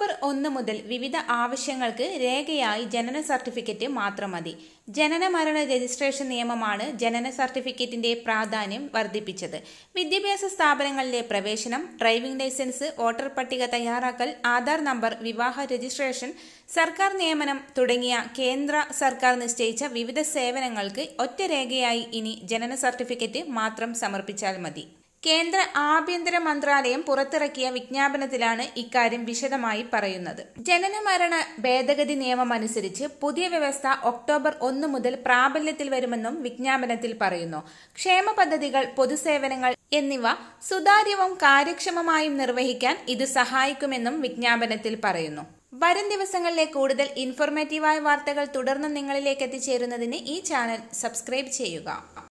October ഒന്ന് മുതൽ വിവിധ ആവശ്യങ്ങൾക്ക് രേഖയായി ജനന സർട്ടിഫിക്കറ്റ് മാത്രം മതി ജനന മരണ രജിസ്ട്രേഷൻ നിയമമാണ് ജനന സർട്ടിഫിക്കറ്റിന്റെ പ്രാധാന്യം വർദ്ധിപ്പിച്ചത് വിദ്യാഭ്യാസ സ്ഥാപനങ്ങളിലെ പ്രവേശനം ഡ്രൈവിംഗ് ലൈസൻസ് വോട്ടർ പട്ടിക തയ്യാറാക്കൽ ആധാർ നമ്പർ വിവാഹ രജിസ്ട്രേഷൻ സർക്കാർ നിയമനം തുടങ്ങിയ കേന്ദ്ര സർക്കാർ നിശ്ചയിച്ച വിവിധ സേവനങ്ങൾക്ക് ഒറ്റ രേഖയായി ഇനി ജനന സർട്ടിഫിക്കറ്റ് മാത്രം സമർപ്പിച്ചാൽ മതി കേന്ദ്ര ആഭ്യന്തര മന്ത്രാലയം പുറത്തിറക്കിയ വിജ്ഞാപനത്തിലാണ് ഇക്കാര്യം വിശദമായി പറയുന്നത് ജനനമരണ ഭേദഗതി നിയമം അനുസരിച്ച് പുതിയ വ്യവസ്ഥ ഒക്ടോബർ ഒന്ന് മുതൽ പ്രാബല്യത്തിൽ വരുമെന്നും വിജ്ഞാപനത്തിൽ പറയുന്നു ക്ഷേമ പദ്ധതികൾ പൊതുസേവനങ്ങൾ എന്നിവ സുതാര്യവും കാര്യക്ഷമമായും നിർവഹിക്കാൻ ഇത് സഹായിക്കുമെന്നും വിജ്ഞാപനത്തിൽ പറയുന്നു വരും ദിവസങ്ങളിലെ കൂടുതൽ ഇൻഫോർമേറ്റീവായ വാർത്തകൾ തുടർന്ന് നിങ്ങളിലേക്ക് എത്തിച്ചേരുന്നതിന് ഈ ചാനൽ സബ്സ്ക്രൈബ് ചെയ്യുക